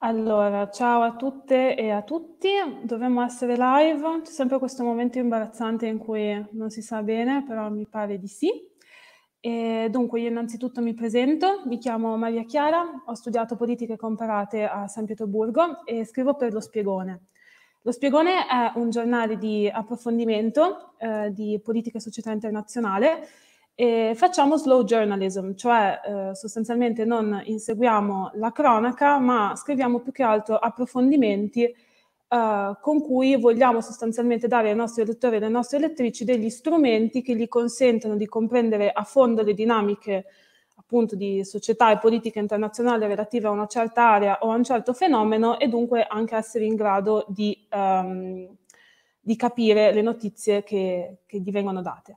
Allora, ciao a tutte e a tutti. Dovremmo essere live. C'è sempre questo momento imbarazzante in cui non si sa bene, però mi pare di sì. E dunque, io innanzitutto mi presento, mi chiamo Maria Chiara, ho studiato politiche comparate a San Pietroburgo e scrivo per Lo Spiegone. Lo Spiegone è un giornale di approfondimento eh, di politica e società internazionale e facciamo slow journalism, cioè eh, sostanzialmente non inseguiamo la cronaca, ma scriviamo più che altro approfondimenti eh, con cui vogliamo sostanzialmente dare ai nostri lettori e alle nostre lettrici degli strumenti che gli consentano di comprendere a fondo le dinamiche appunto di società e politica internazionale relative a una certa area o a un certo fenomeno e dunque anche essere in grado di, um, di capire le notizie che, che gli vengono date.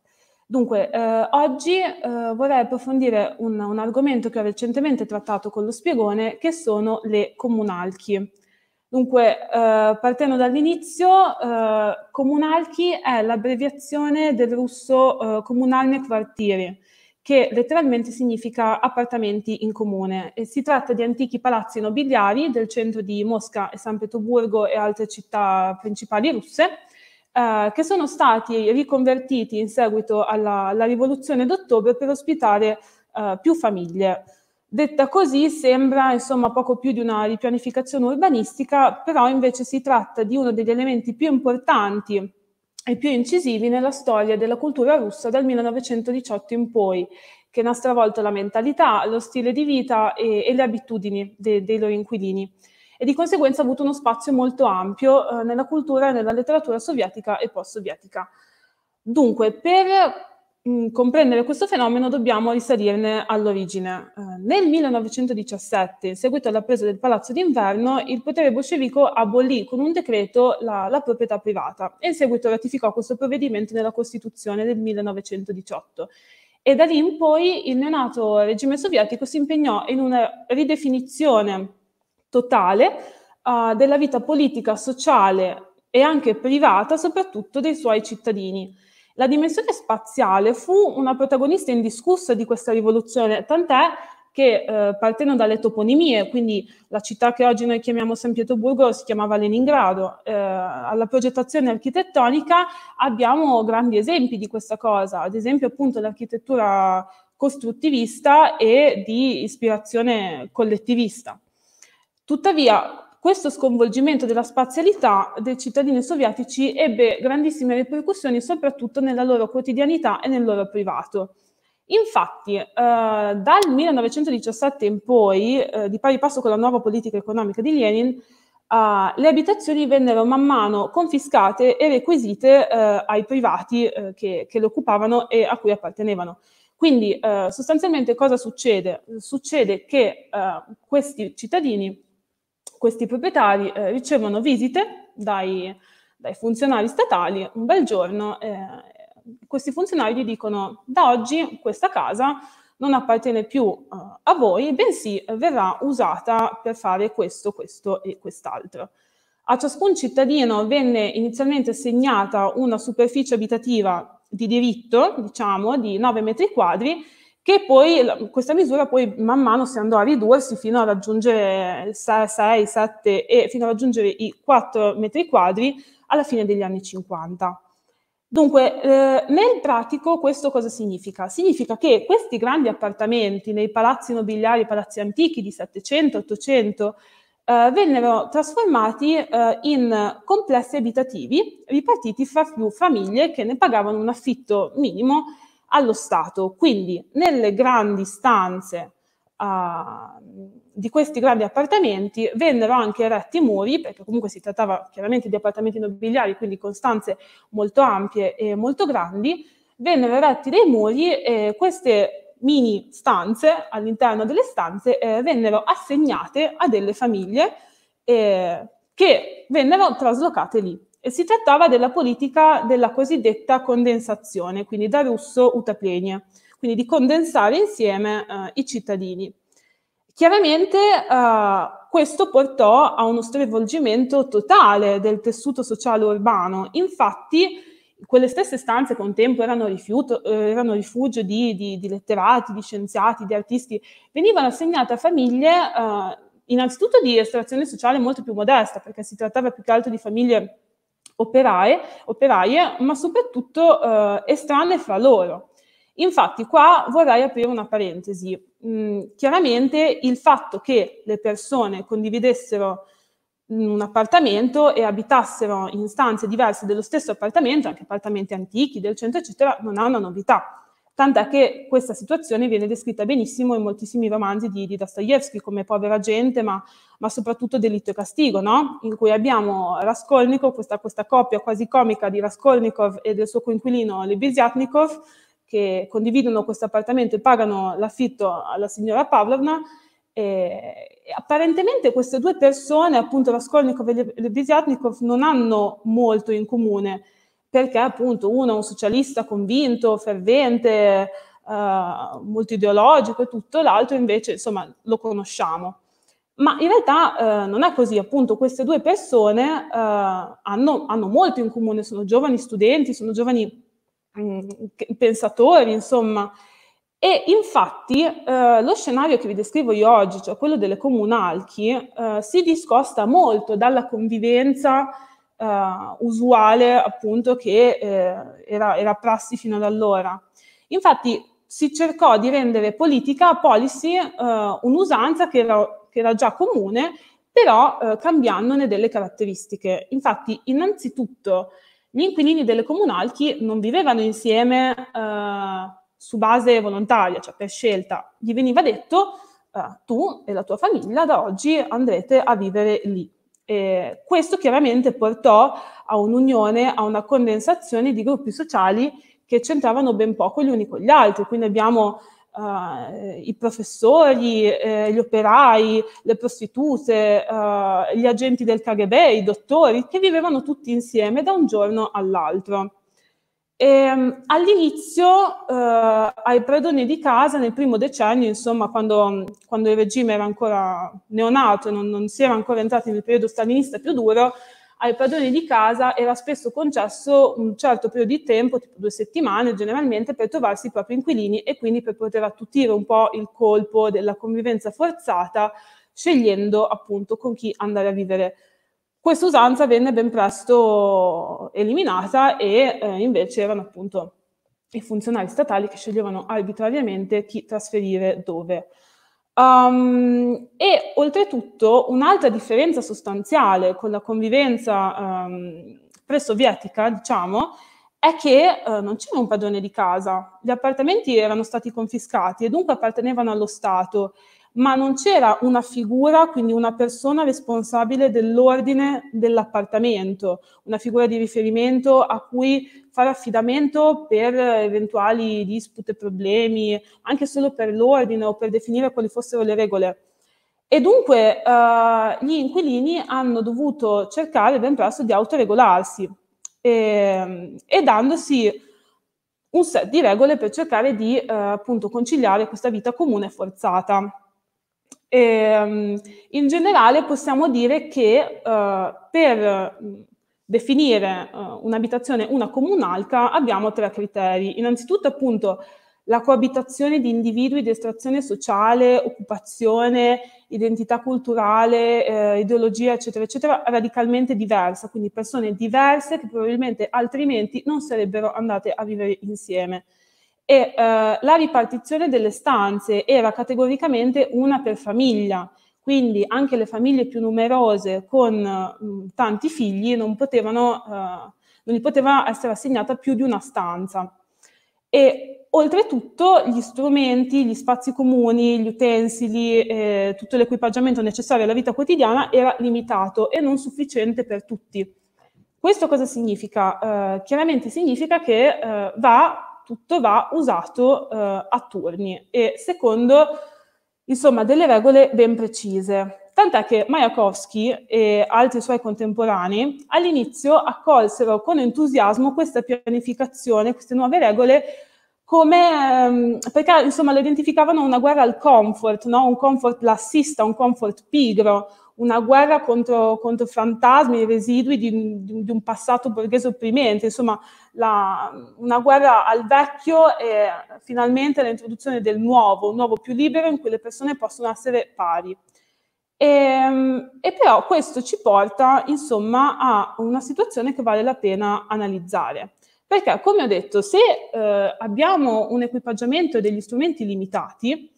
Dunque, eh, oggi eh, vorrei approfondire un, un, argomento che ho recentemente trattato con lo spiegone, che sono le comunalchi. Dunque, eh, partendo dall'inizio, eh, comunalchi è l'abbreviazione del russo eh, comunalne quartieri, che letteralmente significa appartamenti in comune. E si tratta di antichi palazzi nobiliari del centro di Mosca e San Pietroburgo e altre città principali russe, eh, che sono stati riconvertiti in seguito alla, alla rivoluzione d'ottobre per ospitare eh, più famiglie. Detta così sembra insomma poco più di una ripianificazione urbanistica, però invece si tratta di uno degli elementi più importanti e più incisivi nella storia della cultura russa dal 1918 in poi, che ne ha stravolto la mentalità, lo stile di vita e, e le abitudini de, dei loro inquilini e di conseguenza ha avuto uno spazio molto ampio eh, nella cultura e nella letteratura sovietica e post-sovietica. Dunque, per mh, mm, comprendere questo fenomeno dobbiamo risalirne all'origine. Eh, nel 1917, in seguito alla presa del Palazzo d'Inverno, il potere bolscevico abolì con un decreto la, la proprietà privata e in seguito ratificò questo provvedimento nella Costituzione del 1918 e da lì in poi il neonato regime sovietico si impegnò in una ridefinizione totale uh, della vita politica, sociale e anche privata, soprattutto dei suoi cittadini. La dimensione spaziale fu una protagonista indiscussa di questa rivoluzione, tant'è che eh, partendo dalle toponimie, quindi la città che oggi noi chiamiamo San Pietroburgo si chiamava Leningrado, eh, alla progettazione architettonica abbiamo grandi esempi di questa cosa, ad esempio appunto l'architettura costruttivista e di ispirazione collettivista. Tuttavia, questo sconvolgimento della spazialità dei cittadini sovietici ebbe grandissime ripercussioni soprattutto nella loro quotidianità e nel loro privato. Infatti, eh, dal 1917 in poi, eh, di pari passo con la nuova politica economica di Lenin, eh, le abitazioni vennero man mano confiscate e requisite eh, ai privati eh, che, che le occupavano e a cui appartenevano. Quindi, eh, sostanzialmente, cosa succede? Succede che questi cittadini questi proprietari eh, ricevono visite dai, dai, funzionari statali un bel giorno. Eh, questi funzionari gli dicono da oggi questa casa non appartiene più eh, a voi, bensì verrà usata per fare questo, questo e quest'altro. A ciascun cittadino venne inizialmente assegnata una superficie abitativa di diritto, diciamo, di 9 metri quadri che poi questa misura poi man mano si andò a ridursi fino a raggiungere 6, 6 7 e fino a raggiungere i 4 metri quadri alla fine degli anni 50. Dunque, eh, nel pratico questo cosa significa? Significa che questi grandi appartamenti nei palazzi nobiliari, palazzi antichi di 700, 800, eh, vennero trasformati eh, in complessi abitativi ripartiti fra più famiglie che ne pagavano un affitto minimo allo Stato. Quindi nelle grandi stanze uh, di questi grandi appartamenti vennero anche eretti muri, perché comunque si trattava chiaramente di appartamenti nobiliari, quindi con stanze molto ampie e molto grandi, vennero eretti dei muri e queste mini stanze all'interno delle stanze eh, vennero assegnate a delle famiglie eh, che vennero traslocate lì e si trattava della politica della cosiddetta condensazione, quindi da russo utaplenia, quindi di condensare insieme eh, i cittadini. Chiaramente eh, questo portò a uno stravolgimento totale del tessuto sociale urbano, infatti quelle stesse stanze che un tempo erano, rifiuto, eh, erano rifugio di, di, di, letterati, di scienziati, di artisti, venivano assegnate a famiglie eh, innanzitutto di estrazione sociale molto più modesta, perché si trattava più che altro di famiglie operaie, operaie ma soprattutto eh, estranee fra loro. Infatti qua vorrei aprire una parentesi. Mm, chiaramente il fatto che le persone condividessero mm, un appartamento e abitassero in stanze diverse dello stesso appartamento, anche appartamenti antichi del centro, eccetera, non ha una novità tant'è che questa situazione viene descritta benissimo in moltissimi romanzi di, di Dostoevsky come povera gente, ma, ma, soprattutto delitto e castigo, no? in cui abbiamo Raskolnikov, questa, questa coppia quasi comica di Raskolnikov e del suo coinquilino Lebeziatnikov, che condividono questo appartamento e pagano l'affitto alla signora Pavlovna, e, e apparentemente queste due persone, appunto Raskolnikov e Lebeziatnikov, non hanno molto in comune, perché appunto uno è un socialista convinto, fervente, eh, ideologico e tutto, l'altro invece insomma lo conosciamo. Ma in realtà eh, non è così, appunto queste due persone eh, hanno, hanno, molto in comune, sono giovani studenti, sono giovani mh, mm, pensatori, insomma. E infatti eh, lo scenario che vi descrivo io oggi, cioè quello delle comunalchi, eh, si discosta molto dalla convivenza uh, usuale appunto che eh, era, era prassi fino ad allora. Infatti si cercò di rendere politica, policy, uh, un'usanza che era, che era, già comune, però uh, cambiandone delle caratteristiche. Infatti, innanzitutto, gli inquilini delle comunalchi non vivevano insieme uh, su base volontaria, cioè per scelta. Gli veniva detto, tu e la tua famiglia da oggi andrete a vivere lì. Eh, questo chiaramente portò a un'unione, a una condensazione di gruppi sociali che c'entravano ben poco gli uni con gli altri. Quindi abbiamo eh, i professori, eh, gli operai, le prostitute, eh, gli agenti del KGB, i dottori, che vivevano tutti insieme da un giorno all'altro. E, ehm, all'inizio eh, ai predoni di casa, nel primo decennio, insomma, quando, quando il regime era ancora neonato e non, non, si era ancora entrati nel periodo stalinista più duro, ai padroni di casa era spesso concesso un certo periodo di tempo, tipo due settimane generalmente, per trovarsi i propri inquilini e quindi per poter attutire un po' il colpo della convivenza forzata, scegliendo appunto con chi andare a vivere questa usanza venne ben presto eliminata e eh, invece erano appunto i funzionari statali che sceglievano arbitrariamente chi trasferire dove. Um, e oltretutto un'altra differenza sostanziale con la convivenza um, pre-sovietica, diciamo, è che eh, non c'era un padrone di casa, gli appartamenti erano stati confiscati e dunque appartenevano allo Stato ma non c'era una figura, quindi una persona responsabile dell'ordine dell'appartamento, una figura di riferimento a cui fare affidamento per eventuali dispute, problemi, anche solo per l'ordine o per definire quali fossero le regole. E dunque eh, gli inquilini hanno dovuto cercare ben presto di autoregolarsi e, ehm, e dandosi un set di regole per cercare di eh, appunto conciliare questa vita comune forzata. E, ehm, in generale possiamo dire che eh, per mm, definire eh, un'abitazione una come un'altra abbiamo tre criteri. Innanzitutto appunto la coabitazione di individui di estrazione sociale, occupazione, identità culturale, eh, ideologia, eccetera, eccetera, radicalmente diversa, quindi persone diverse che probabilmente altrimenti non sarebbero andate a vivere insieme e eh, la ripartizione delle stanze era categoricamente una per famiglia, quindi anche le famiglie più numerose con mh, mm, tanti figli non, potevano, eh, non gli poteva essere assegnata più di una stanza. E oltretutto gli strumenti, gli spazi comuni, gli utensili, eh, tutto l'equipaggiamento necessario alla vita quotidiana era limitato e non sufficiente per tutti. Questo cosa significa? Eh, chiaramente significa che eh, va tutto va usato eh, a turni e secondo insomma delle regole ben precise. Tant'è che Majakowski e altri suoi contemporanei all'inizio accolsero con entusiasmo questa pianificazione, queste nuove regole come, ehm, perché insomma lo identificavano una guerra al comfort, no? un comfort lassista, un comfort pigro, una guerra contro, contro fantasmi residui di, di, di, un passato borghese opprimente, insomma la, una guerra al vecchio e finalmente l'introduzione del nuovo, un nuovo più libero in cui le persone possono essere pari. E, ehm, e però questo ci porta insomma a una situazione che vale la pena analizzare. Perché, come ho detto, se eh, abbiamo un equipaggiamento e degli strumenti limitati,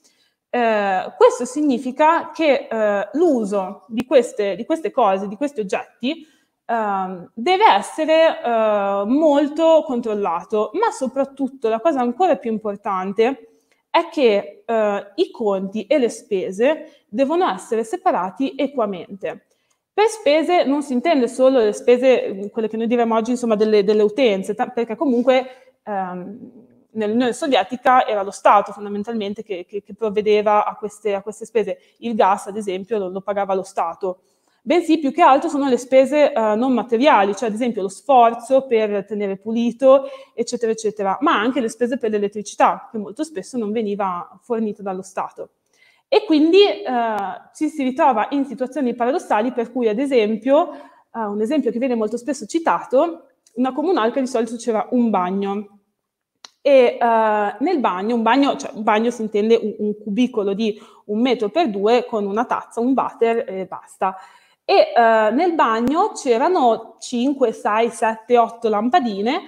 eh, questo significa che eh, l'uso di queste, di queste, cose, di questi oggetti, eh, deve essere eh, molto controllato, ma soprattutto la cosa ancora più importante è che eh, i conti e le spese devono essere separati equamente. Per spese non si intende solo le spese, mm, quelle che noi diremmo oggi, insomma, delle, delle utenze, perché comunque ehm, nell'Unione Sovietica era lo Stato fondamentalmente che, che, che provvedeva a queste, a queste, spese. Il gas, ad esempio, lo, lo, pagava lo Stato. Bensì, più che altro sono le spese eh, non materiali, cioè ad esempio lo sforzo per tenere pulito, eccetera, eccetera, ma anche le spese per l'elettricità, che molto spesso non veniva fornita dallo Stato. E quindi eh, ci si ritrova in situazioni paradossali per cui, ad esempio, eh, un esempio che viene molto spesso citato, una comunalca di solito c'era un bagno, e uh, nel bagno, un bagno, cioè, un bagno si intende un, un, cubicolo di un metro per due con una tazza, un water e basta. E uh, nel bagno c'erano 5, 6, 7, 8 lampadine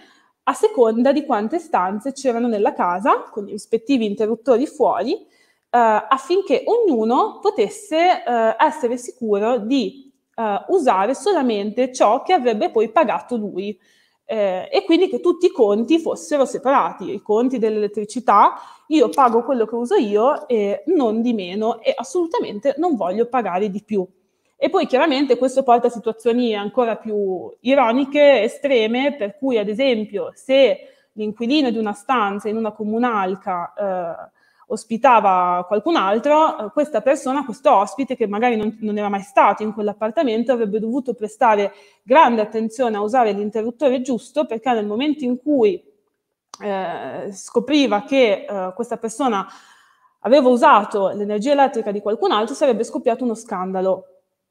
a seconda di quante stanze c'erano nella casa, con i rispettivi interruttori fuori, uh, affinché ognuno potesse essere sicuro di usare solamente ciò che avrebbe poi pagato lui eh, e quindi che tutti i conti fossero separati, i conti dell'elettricità, io pago quello che uso io e non di meno e assolutamente non voglio pagare di più. E poi chiaramente questo porta a situazioni ancora più ironiche, estreme, per cui ad esempio se l'inquilino di una stanza in una comunalca eh, ospitava qualcun altro, eh, questa persona, questo ospite che magari non, non era mai stato in quell'appartamento, avrebbe dovuto prestare grande attenzione a usare l'interruttore giusto perché nel momento in cui eh, scopriva che eh, questa persona aveva usato l'energia elettrica di qualcun altro, sarebbe scoppiato uno scandalo.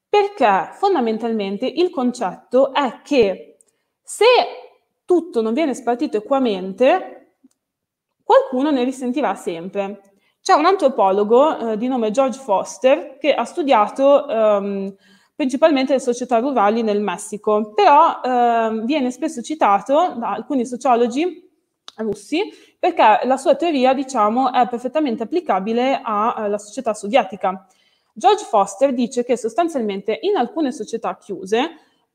Perché fondamentalmente il concetto è che se tutto non viene spartito equamente, qualcuno ne risentirà sempre. C'è un antropologo eh, di nome George Foster che ha studiato ehm, principalmente le società rurali nel Messico, però ehm, viene spesso citato da alcuni sociologi russi perché la sua teoria, diciamo, è perfettamente applicabile alla società sovietica. George Foster dice che sostanzialmente in alcune società chiuse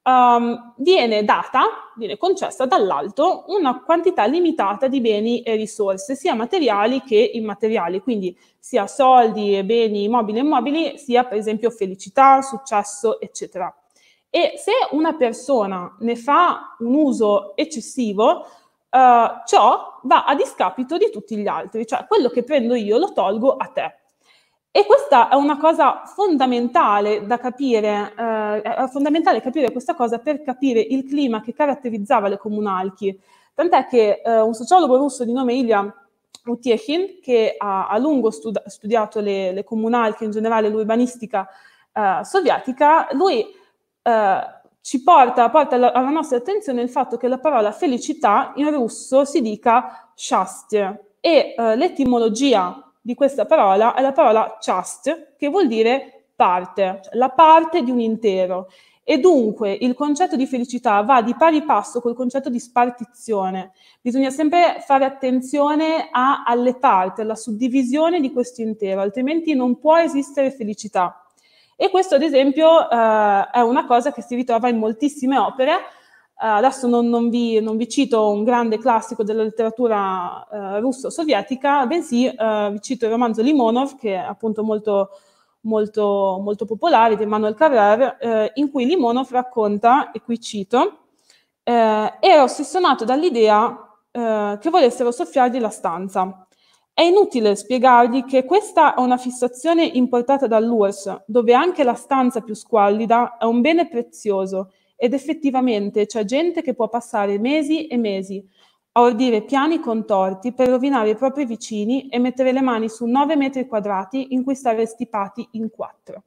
um, viene data, viene concessa dall'alto una quantità limitata di beni e risorse, sia materiali che immateriali, quindi sia soldi e beni mobili e immobili, sia per esempio felicità, successo, eccetera. E se una persona ne fa un uso eccessivo, eh, ciò va a discapito di tutti gli altri, cioè quello che prendo io lo tolgo a te. E questa è una cosa fondamentale da capire, eh, è fondamentale capire questa cosa per capire il clima che caratterizzava le comunalchi. Tant'è che eh, un sociologo russo di nome Ilya Utiechin, che ha a lungo stud- studiato le, le comunalche, in generale l'urbanistica eh, sovietica, lui eh, ci porta, porta alla, alla, nostra attenzione il fatto che la parola felicità in russo si dica shastye e eh, l'etimologia di questa parola è la parola just, che vuol dire parte, la parte di un intero. E dunque il concetto di felicità va di pari passo col concetto di spartizione. Bisogna sempre fare attenzione a, alle parti, alla suddivisione di questo intero, altrimenti non può esistere felicità. E questo, ad esempio, eh, è una cosa che si ritrova in moltissime opere, eh, adesso non, non, vi, non, vi, cito un grande classico della letteratura eh, russo-sovietica, bensì eh, vi cito il romanzo Limonov, che è appunto molto, molto, molto popolare, di Emmanuel Carrer, eh, in cui Limonov racconta, e qui cito, eh, era ossessionato dall'idea eh, che volessero soffiargli la stanza. È inutile spiegargli che questa è una fissazione importata dall'URSS, dove anche la stanza più squallida è un bene prezioso ed effettivamente c'è gente che può passare mesi e mesi a ordire piani contorti per rovinare i propri vicini e mettere le mani su 9 metri quadrati in cui stare stipati in quattro.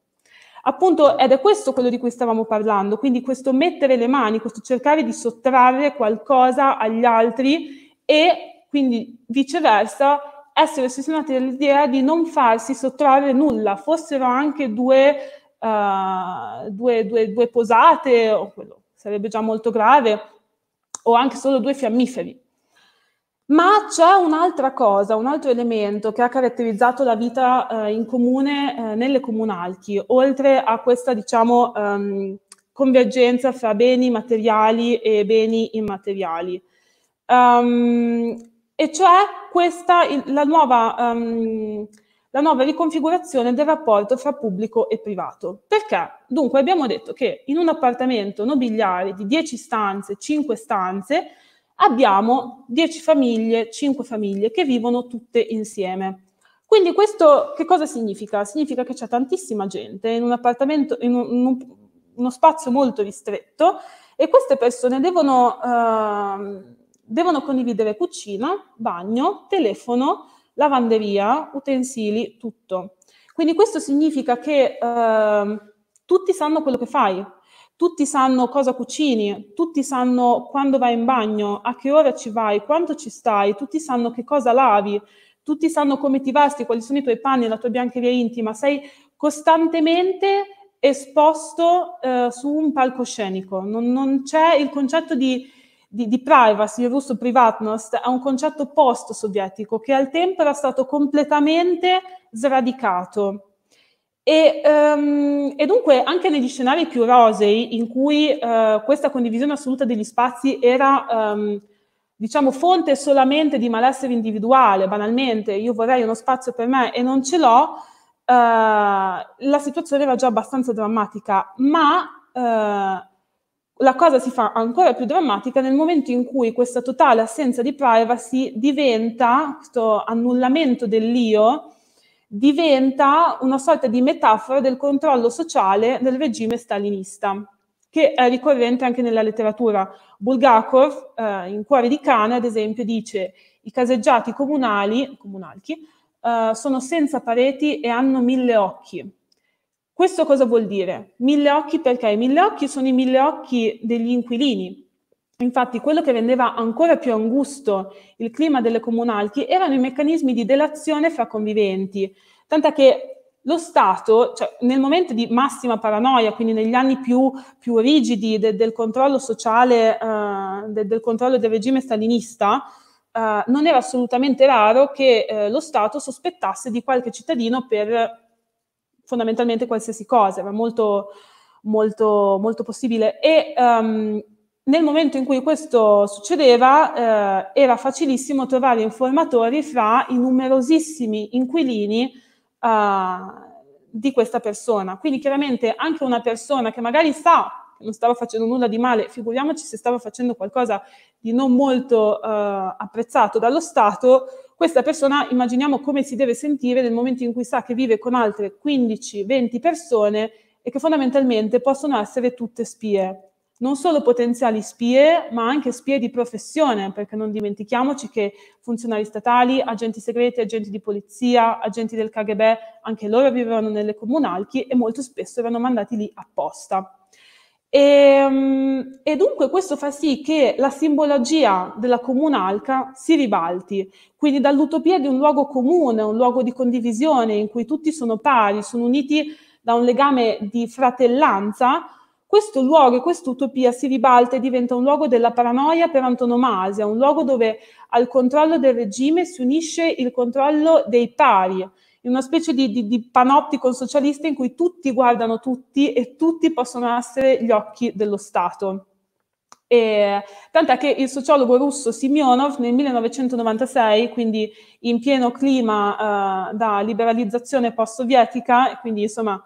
Appunto, ed è questo quello di cui stavamo parlando, quindi questo mettere le mani, questo cercare di sottrarre qualcosa agli altri e quindi viceversa essere ossessionati dall'idea di non farsi sottrarre nulla, fossero anche due uh, due, due, due, posate, o quello sarebbe già molto grave, o anche solo due fiammiferi. Ma c'è un'altra cosa, un altro elemento che ha caratterizzato la vita uh, in comune uh, nelle comunalchi, oltre a questa, diciamo, um, convergenza fra beni materiali e beni immateriali. Um, e cioè questa, il, la nuova um, la nuova riconfigurazione del rapporto fra pubblico e privato. Perché? Dunque abbiamo detto che in un appartamento nobiliare di 10 stanze, 5 stanze, abbiamo 10 famiglie, 5 famiglie che vivono tutte insieme. Quindi questo che cosa significa? Significa che c'è tantissima gente in un appartamento, in, un, un, uno spazio molto ristretto e queste persone devono, eh, devono condividere cucina, bagno, telefono, lavanderia, utensili, tutto. Quindi questo significa che eh, tutti sanno quello che fai, tutti sanno cosa cucini, tutti sanno quando vai in bagno, a che ora ci vai, quanto ci stai, tutti sanno che cosa lavi, tutti sanno come ti vesti, quali sono i tuoi panni, la tua biancheria intima, sei costantemente esposto eh, su un palcoscenico, non, non c'è il concetto di di, di privacy, il russo privatnost, è un concetto post-sovietico che al tempo era stato completamente sradicato. E, um, e, dunque anche negli scenari più rosei, in cui uh, questa condivisione assoluta degli spazi era um, diciamo, fonte solamente di malessere individuale, banalmente, io vorrei uno spazio per me e non ce l'ho, uh, la situazione era già abbastanza drammatica, ma uh, la cosa si fa ancora più drammatica nel momento in cui questa totale assenza di privacy diventa, questo annullamento dell'io, diventa una sorta di metafora del controllo sociale del regime stalinista, che è ricorrente anche nella letteratura. Bulgakov, eh, in Cuore di Cane, ad esempio, dice i caseggiati comunali, comunalchi, eh, sono senza pareti e hanno mille occhi questo cosa vuol dire? Mille occhi perché? Mille occhi sono i mille occhi degli inquilini. Infatti quello che rendeva ancora più angusto il clima delle comunalchi erano i meccanismi di delazione fra conviventi, tant'è che lo Stato, cioè, nel momento di massima paranoia, quindi negli anni più, più rigidi de, del controllo sociale, eh, de, del controllo del regime stalinista, eh, non era assolutamente raro che eh, lo Stato sospettasse di qualche cittadino per fondamentalmente qualsiasi cosa, era molto, molto, molto possibile. E um, nel momento in cui questo succedeva, eh, era facilissimo trovare informatori fra i numerosissimi inquilini uh, di questa persona. Quindi chiaramente anche una persona che magari sa che non stava facendo nulla di male, figuriamoci se stava facendo qualcosa di non molto uh, apprezzato dallo Stato, questa persona immaginiamo come si deve sentire nel momento in cui sa che vive con altre 15-20 persone e che fondamentalmente possono essere tutte spie non solo potenziali spie, ma anche spie di professione, perché non dimentichiamoci che funzionari statali, agenti segreti, agenti di polizia, agenti del KGB, anche loro vivevano nelle comunalchi e molto spesso erano mandati lì apposta. E, ehm, e, dunque questo fa sì che la simbologia della comunalca si ribalti, quindi dall'utopia di un luogo comune, un luogo di condivisione in cui tutti sono pari, sono uniti da un legame di fratellanza, questo luogo e quest'utopia si ribalta e diventa un luogo della paranoia per antonomasia, un luogo dove al controllo del regime si unisce il controllo dei pari in una specie di, di, di panopticon socialista in cui tutti guardano tutti e tutti possono essere gli occhi dello Stato. E, tant'è che il sociologo russo Simeonov nel 1996, quindi in pieno clima eh, da liberalizzazione post-sovietica, quindi insomma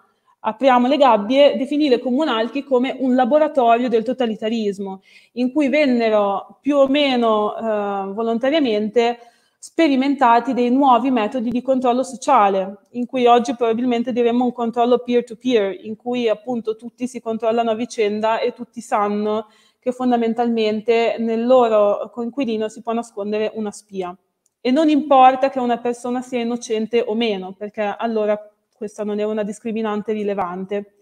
apriamo le gabbie, definì le comunalchi come un laboratorio del totalitarismo, in cui vennero più o meno eh, volontariamente sperimentati dei nuovi metodi di controllo sociale, in cui oggi probabilmente diremmo un controllo peer-to-peer, in cui appunto tutti si controllano a vicenda e tutti sanno che fondamentalmente nel loro coinquilino si può nascondere una spia. E non importa che una persona sia innocente o meno, perché allora questa non è una discriminante rilevante.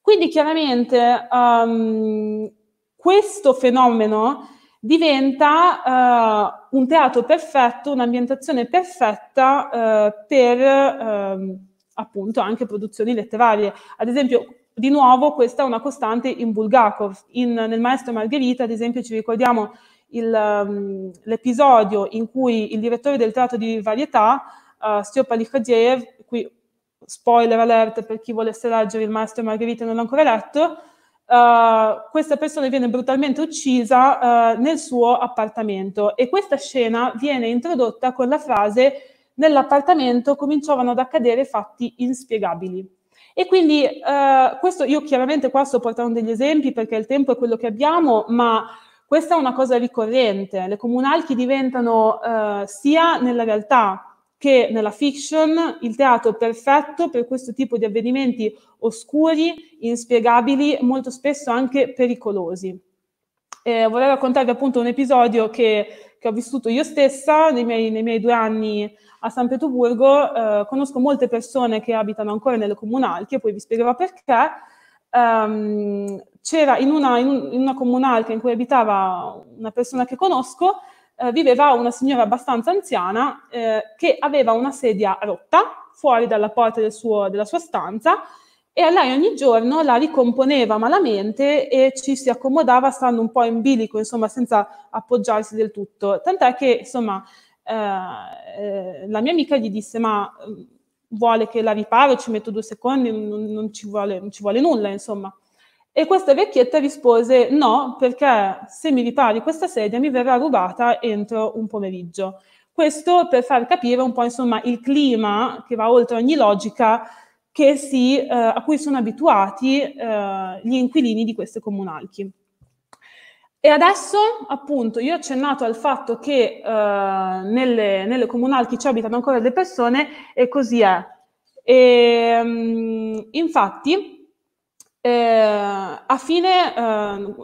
Quindi chiaramente um, questo fenomeno diventa uh, un teatro perfetto, un'ambientazione perfetta eh, per eh, appunto anche produzioni letterarie. Ad esempio, di nuovo, questa è una costante in Bulgakov. In, nel Maestro Margherita, ad esempio, ci ricordiamo il, um, l'episodio in cui il direttore del teatro di varietà, uh, eh, Stiopa Likhadiev, qui spoiler alert per chi volesse leggere il Maestro Margherita e non l'ha ancora letto, Uh, questa persona viene brutalmente uccisa uh, nel suo appartamento e questa scena viene introdotta con la frase nell'appartamento cominciavano ad accadere fatti inspiegabili. E quindi uh, questo io chiaramente qua sto portando degli esempi perché il tempo è quello che abbiamo, ma questa è una cosa ricorrente. Le comunalchi diventano sia nella realtà che nella fiction il teatro perfetto per questo tipo di avvenimenti oscuri, inspiegabili, molto spesso anche pericolosi. Eh, vorrei raccontarvi appunto un episodio che, che ho vissuto io stessa nei miei, nei miei due anni a San Pietroburgo. Eh, conosco molte persone che abitano ancora nelle comunalche, poi vi spiegherò perché. Um, c'era in una, in, in una comunalca in cui abitava una persona che conosco eh, viveva una signora abbastanza anziana eh, che aveva una sedia rotta fuori dalla porta del suo, della sua stanza e a lei ogni giorno la ricomponeva malamente e ci si accomodava stando un po' in bilico, insomma, senza appoggiarsi del tutto. Tant'è che, insomma, eh, eh la mia amica gli disse, ma mm, vuole che la riparo, ci metto due secondi, non, non, ci, vuole, non ci vuole nulla, insomma. E questa vecchietta rispose no, perché se mi ripari questa sedia mi verrà rubata entro un pomeriggio. Questo per far capire un po' insomma il clima che va oltre ogni logica si, eh, a cui sono abituati eh, gli inquilini di queste comunalchi. E adesso, appunto, io ho accennato al fatto che eh, nelle, nelle comunalchi ci abitano ancora delle persone e così è. E, ehm, mh, infatti, eh, a fine, ehm,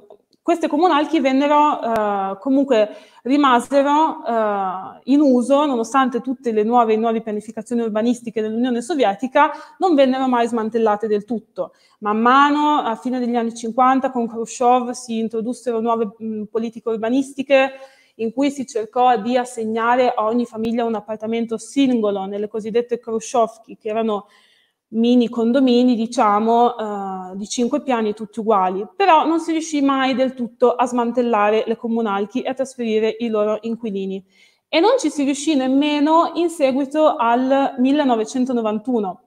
queste comunalchi vennero eh, comunque rimasero eh, in uso nonostante tutte le nuove e nuove pianificazioni urbanistiche dell'Unione Sovietica non vennero mai smantellate del tutto. Man mano, a fine degli anni 50, con Khrushchev si introdussero nuove mh, mm, politiche urbanistiche, in cui si cercò di assegnare a ogni famiglia un appartamento singolo nelle cosiddette Khrushchevki, che erano mini condomini, diciamo, eh, di cinque piani tutti uguali, però non si riuscì mai del tutto a smantellare le comunalchi e a trasferire i loro inquilini. E non ci si riuscì nemmeno in seguito al 1991,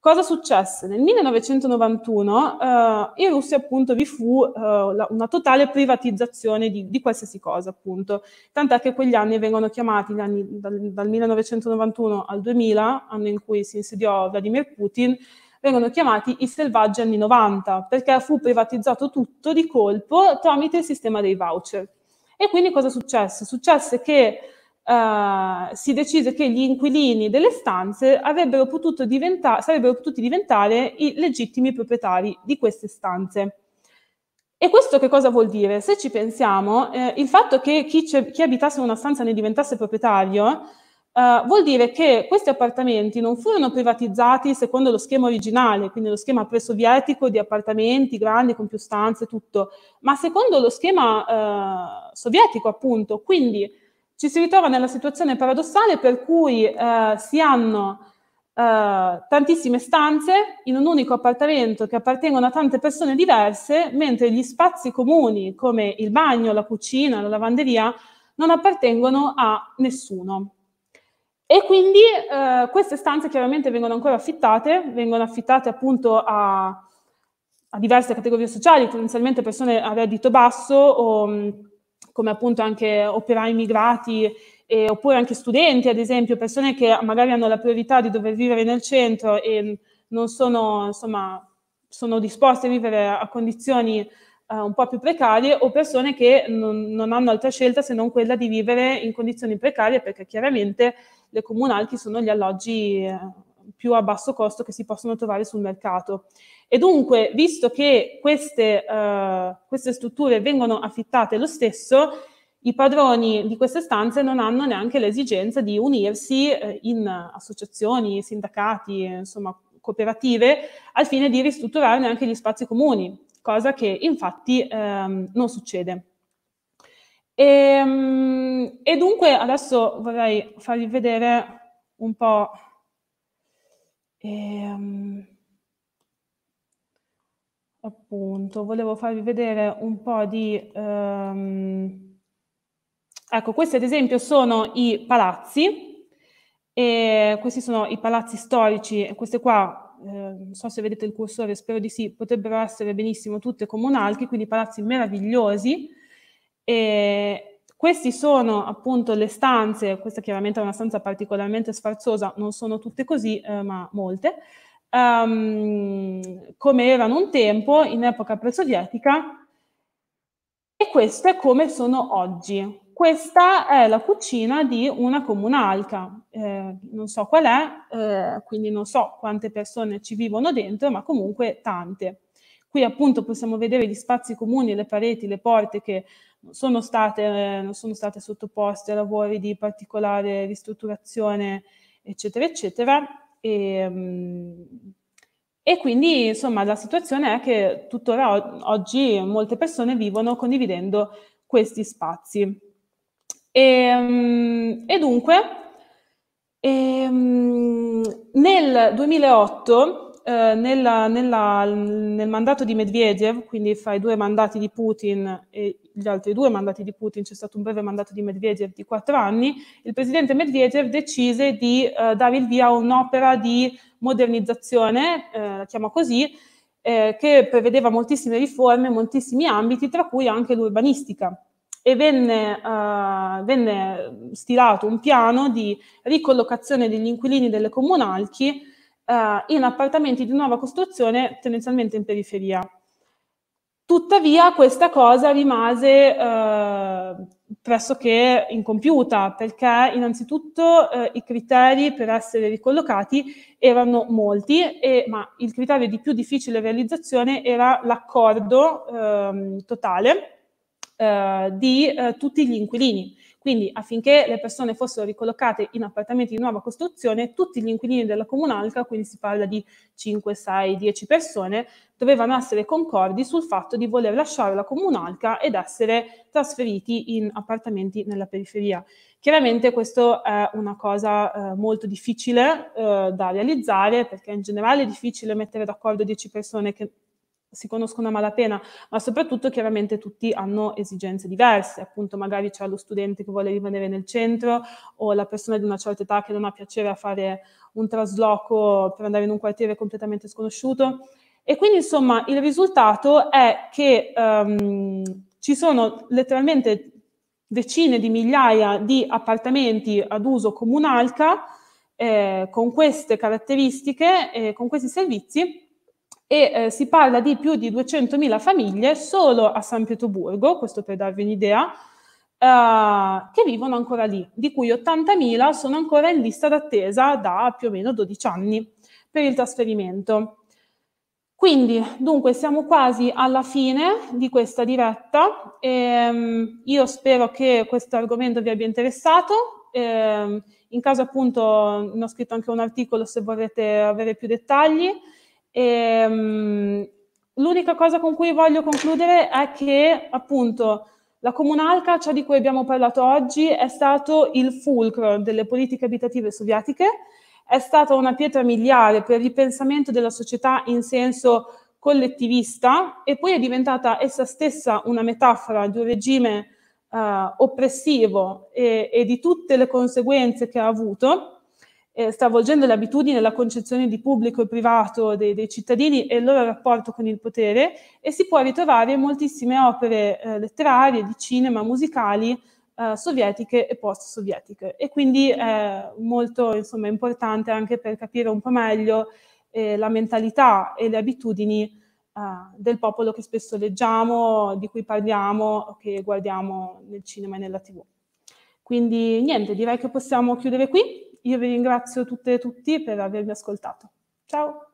Cosa successe? Nel 1991 eh, in Russia appunto vi fu eh, una totale privatizzazione di, di, qualsiasi cosa appunto, tant'è che quegli anni vengono chiamati gli anni dal, dal 1991 al 2000, anno in cui si insediò Vladimir Putin, vengono chiamati i selvaggi anni 90 perché fu privatizzato tutto di colpo tramite il sistema dei voucher. E quindi cosa successe? Successe che eh, si decise che gli inquilini delle stanze avrebbero potuto diventa- sarebbero potuti diventare i legittimi proprietari di queste stanze. E questo che cosa vuol dire? Se ci pensiamo, eh, il fatto che chi, chi abitasse in una stanza ne diventasse proprietario Uh, vuol dire che questi appartamenti non furono privatizzati secondo lo schema originale, quindi lo schema pre-sovietico di appartamenti grandi con più stanze e tutto, ma secondo lo schema uh, sovietico appunto. Quindi ci si ritrova nella situazione paradossale per cui eh, si hanno eh, tantissime stanze in un unico appartamento che appartengono a tante persone diverse, mentre gli spazi comuni come il bagno, la cucina, la lavanderia non appartengono a nessuno. E quindi eh, queste stanze chiaramente vengono ancora affittate, vengono affittate appunto a, a diverse categorie sociali, tendenzialmente persone a reddito basso o come appunto anche operai migrati eh, oppure anche studenti, ad esempio, persone che magari hanno la priorità di dover vivere nel centro e mm, non sono, insomma, sono disposte a vivere a condizioni eh, un po' più precarie o persone che non, non hanno altra scelta se non quella di vivere in condizioni precarie perché chiaramente le comunalchi sono gli alloggi eh, più a basso costo che si possono trovare sul mercato. E dunque, visto che queste, eh, queste strutture vengono affittate lo stesso, i padroni di queste stanze non hanno neanche l'esigenza di unirsi eh, in associazioni, sindacati, insomma, cooperative, al fine di ristrutturare anche gli spazi comuni, cosa che infatti ehm, non succede. E, ehm, e, dunque adesso vorrei farvi vedere un po'... Ehm, Appunto, volevo farvi vedere un po' di... Ehm... Ecco, questi ad esempio sono i palazzi, e questi sono i palazzi storici, queste qua, eh, non so se vedete il cursore, spero di sì, potrebbero essere benissimo tutte comunalche, quindi palazzi meravigliosi. E questi sono appunto le stanze, questa chiaramente è una stanza particolarmente sfarzosa, non sono tutte così, eh, ma molte um, come erano un tempo in epoca pre-sovietica e queste come sono oggi. Questa è la cucina di una comuna alca, eh, non so qual è, eh, quindi non so quante persone ci vivono dentro, ma comunque tante. Qui appunto possiamo vedere gli spazi comuni, le pareti, le porte che sono state, eh, non sono state sottoposte a lavori di particolare ristrutturazione, eccetera, eccetera. E, ehm, e quindi insomma la situazione è che tuttora oggi molte persone vivono condividendo questi spazi. E, ehm, e dunque, e, ehm, nel 2008 eh, nella, nella, nel mandato di Medvedev, quindi fra i due mandati di Putin e gli altri due mandati di Putin, c'è stato un breve mandato di Medvedev di quattro anni, il presidente Medvedev decise di eh, dare il via a un'opera di modernizzazione, eh, la chiama così, eh, che prevedeva moltissime riforme, moltissimi ambiti, tra cui anche l'urbanistica e venne, uh, venne, stilato un piano di ricollocazione degli inquilini delle comunalchi eh, in appartamenti di nuova costruzione tendenzialmente in periferia. Tuttavia questa cosa rimase eh, pressoché incompiuta perché innanzitutto eh, i criteri per essere ricollocati erano molti, e, ma il criterio di più difficile realizzazione era l'accordo ehm, eh, totale di eh, tutti gli inquilini. Quindi affinché le persone fossero ricollocate in appartamenti di nuova costruzione, tutti gli inquilini della comunalca, quindi si parla di 5, 6, 10 persone, dovevano essere concordi sul fatto di voler lasciare la comunalca ed essere trasferiti in appartamenti nella periferia. Chiaramente questo è una cosa eh, molto difficile eh, da realizzare perché in generale è difficile mettere d'accordo 10 persone che si conoscono a malapena, ma soprattutto chiaramente tutti hanno esigenze diverse, appunto magari c'è lo studente che vuole rimanere nel centro o la persona di una certa età che non ha piacere a fare un trasloco per andare in un quartiere completamente sconosciuto e quindi insomma il risultato è che um, ci sono letteralmente decine di migliaia di appartamenti ad uso comunalca eh, con queste caratteristiche, eh, con questi servizi e eh, si parla di più di 200.000 famiglie solo a San Pietroburgo, questo per darvi un'idea, eh, che vivono ancora lì, di cui 80.000 sono ancora in lista d'attesa da più o meno 12 anni per il trasferimento. Quindi, dunque, siamo quasi alla fine di questa diretta. Ehm, io spero che questo argomento vi abbia interessato. Ehm, in caso appunto ne ho scritto anche un articolo se vorrete avere più dettagli. E, ehm, l'unica cosa con cui voglio concludere è che appunto la comunalca, ciò di cui abbiamo parlato oggi è stato il fulcro delle politiche abitative sovietiche, è stata una pietra miliare per il ripensamento della società in senso collettivista e poi è diventata essa stessa una metafora di un regime eh, oppressivo e, e di tutte le conseguenze che ha avuto eh, stravolgendo e la concezione di pubblico e privato dei, dei, cittadini e il loro rapporto con il potere e si può ritrovare in moltissime opere eh, letterarie, di cinema, musicali, eh, sovietiche e post-sovietiche. E quindi è eh, molto insomma, importante anche per capire un po' meglio eh, la mentalità e le abitudini eh, del popolo che spesso leggiamo, di cui parliamo, che guardiamo nel cinema e nella tv. Quindi niente, direi che possiamo chiudere qui. Io vi ringrazio tutte e tutti per avermi ascoltato. Ciao!